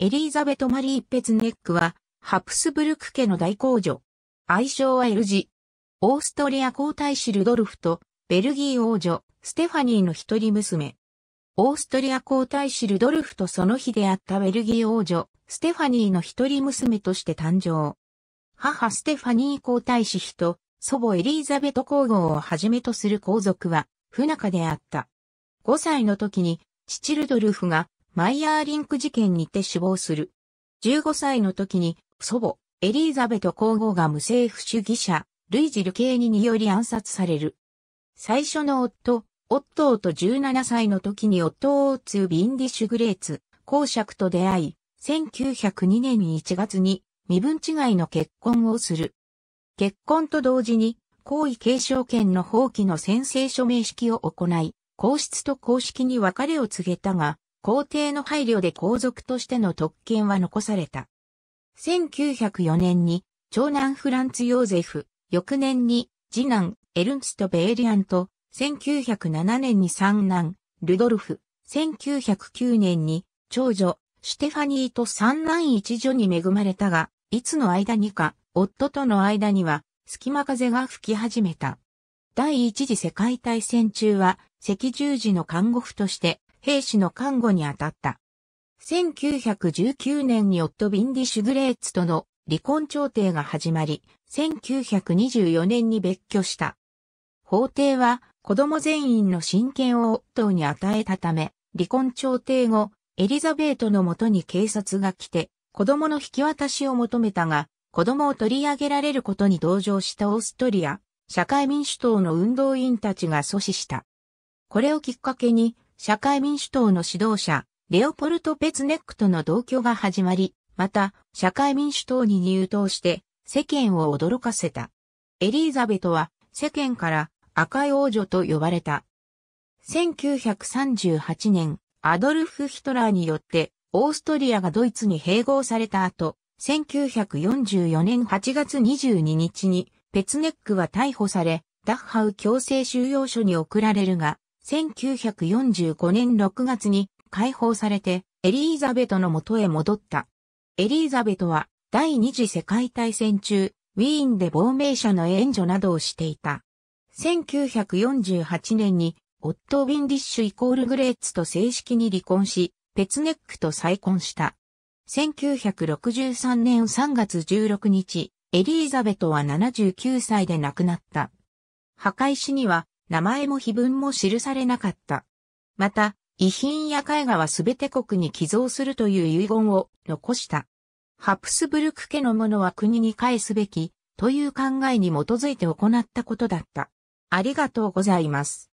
エリーザベト・マリー・ペツネックは、ハプスブルク家の大公女。愛称は L 字。オーストリア皇太子ルドルフと、ベルギー王女、ステファニーの一人娘。オーストリア皇太子ルドルフとその日であったベルギー王女、ステファニーの一人娘として誕生。母ステファニー皇太子妃と、祖母エリーザベト皇后をはじめとする皇族は、不仲であった。5歳の時に、父ルドルフがマイヤーリンク事件にて死亡する。15歳の時に祖母、エリーザベト皇后が無政府主義者、ルイジ・ルケーニにより暗殺される。最初の夫、オットーと17歳の時に夫を追う。ビンディッシュ・グレーツ、公爵と出会い、1902年1月に身分違いの結婚をする。結婚と同時に、皇位継承権の放棄の宣誓署名式を行い、皇室と公式に別れを告げたが、皇帝の配慮で皇族としての特権は残された。1904年に長男フランツ・ヨーゼフ、翌年に次男エルンスト・ベーリアンと、1907年に三男ルドルフ、1909年に長女ステファニーと三男一女に恵まれたが、いつの間にか夫との間には隙間風が吹き始めた。第一次世界大戦中は赤十字の看護婦として兵士の看護に当たった。1919年に夫ビンディ・シュグレーツとの離婚調停が始まり、1924年に別居した。法廷は子供全員の親権を夫に与えたため、離婚調停後、エリザベートのもとに警察が来て、子供の引き渡しを求めたが、子供を取り上げられることに同情したオーストリア、社会民主党の運動員たちが阻止した。これをきっかけに、社会民主党の指導者、レオポルト・ペツネックとの同居が始まり、また、社会民主党に入党して、世間を驚かせた。エリーザベトは、世間から赤い王女と呼ばれた。1938年、アドルフ・ヒトラーによって、オーストリアがドイツに併合された後、1944年8月22日に、ペツネックは逮捕され、ダッハウ強制収容所に送られるが、1945年6月に解放されてエリーザベトの元へ戻った。エリーザベトは第二次世界大戦中、ウィーンで亡命者の援助などをしていた。1948年にオットウィンディッシュイコールグレーツと正式に離婚し、ペツネックと再婚した。1963年3月16日、エリーザベトは79歳で亡くなった。墓石には、名前も碑文も記されなかった。また、遺品や絵画はすべて国に寄贈するという遺言を残した。ハプスブルク家のものは国に返すべきという考えに基づいて行ったことだった。ありがとうございます。